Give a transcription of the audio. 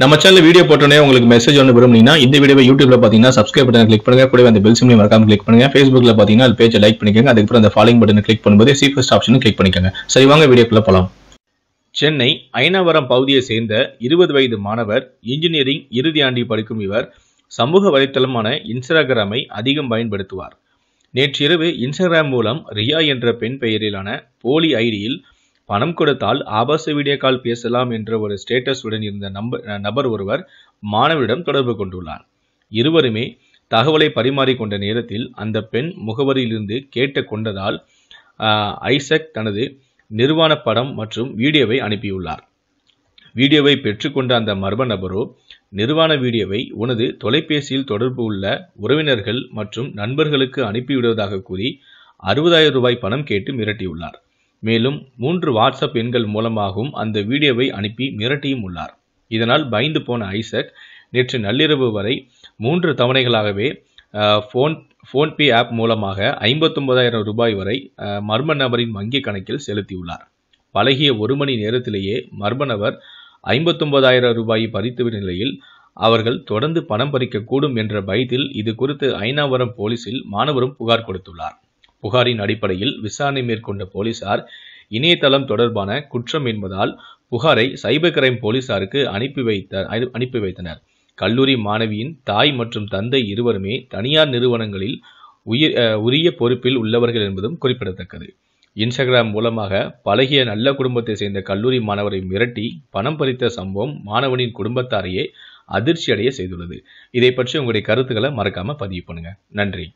நம்ம channel video போட்டோன்னே உங்களுக்கு மெசேஜ் ஒன்று விரும்புனீங்கன்னா இந்த வீடியோ யூடியூப்ல பார்த்தீங்கன்னா சப்ஸ்கிரைப் பட்டன் கிளிக் பண்ணுங்க கூட அந்த பெல் சிம்லையும் மறக்காம கிளிக் பண்ணுங்க ஃபேஸ்புக்ல பார்த்தீங்கன்னா அது பேஜை லைக் பண்ணிக்கோங்க அதுக்கப்புறம் அந்த ஃபாலோயிங் பட்டன் கிளிக் பண்ணும்போது சீஃபஸ்ட் ஆப்ஷனும் கிளிக் பண்ணிக்கோங்க சரி வாங்க வீடியோக்குள்ள போகலாம் சென்னை ஐனாவரம் பகுதியை சேர்ந்த இருபது வயது மாணவர் இன்ஜினியரிங் இறுதி ஆண்டி படிக்கும் இவர் சமூக வலைத்தளமான இன்ஸ்டாகிராமை அதிகம் பயன்படுத்துவார் நேற்றிரவு இன்ஸ்டாகிராம் மூலம் ரியா என்ற பெண் பெயரிலான போலி ஐடியில் பணம் கொடுத்தால் ஆபாச வீடியோ கால் பேசலாம் என்ற ஒரு ஸ்டேட்டஸுடன் இருந்த நபர் ஒருவர் மாணவரிடம் தொடர்பு கொண்டுள்ளார் இருவருமே தகவலை பரிமாறிக்கொண்ட நேரத்தில் அந்த பெண் முகவரியிலிருந்து கேட்டு கொண்டதால் ஐசக் தனது நிர்வாண படம் மற்றும் வீடியோவை அனுப்பியுள்ளார் வீடியோவை பெற்றுக்கொண்ட அந்த மர்ம நபரோ நிர்வாண வீடியோவை உனது தொலைபேசியில் தொடர்பு உள்ள உறவினர்கள் மற்றும் நண்பர்களுக்கு அனுப்பிவிடுவதாக கூறி அறுபதாயிரம் ரூபாய் பணம் கேட்டு மிரட்டியுள்ளார் மேலும் மூன்று வாட்ஸ்அப் எண்கள் மூலமாகவும் அந்த வீடியோவை அனுப்பி மிரட்டியும் உள்ளார் இதனால் பயந்து போன ஐசக் நேற்று நள்ளிரவு வரை மூன்று தவணைகளாகவே ஃபோன் ஃபோன்பே ஆப் மூலமாக ஐம்பத்தொன்பதாயிரம் ரூபாய் வரை மர்ம நபரின் வங்கி கணக்கில் செலுத்தியுள்ளார் பழகிய ஒரு மணி நேரத்திலேயே மர்ம நபர் ஐம்பத்தொன்பதாயிரம் ரூபாய் பறித்துவிட்ட நிலையில் அவர்கள் தொடர்ந்து பணம் பறிக்கக்கூடும் என்ற பயத்தில் இது குறித்து ஐநாவரம் போலீசில் மாணவரும் புகார் கொடுத்துள்ளார் புகாரின் அடிப்படையில் விசாரணை மேற்கொண்ட போலீசார் இணையதளம் தொடர்பான குற்றம் என்பதால் புகாரை சைபர் கிரைம் போலீசாருக்கு அனுப்பி வைத்த அனுப்பி வைத்தனர் கல்லூரி மாணவியின் தாய் மற்றும் தந்தை இருவருமே தனியார் நிறுவனங்களில் உயிர் உரிய பொறுப்பில் உள்ளவர்கள் என்பதும் குறிப்பிடத்தக்கது இன்ஸ்டாகிராம் மூலமாக பழகிய நல்ல குடும்பத்தை சேர்ந்த கல்லூரி மாணவரை மிரட்டி பணம் பறித்த சம்பவம் மாணவனின் குடும்பத்தாரையே அதிர்ச்சியடைய செய்துள்ளது இதை பற்றி உங்களுடைய கருத்துக்களை மறக்காமல் பதிவு பண்ணுங்கள் நன்றி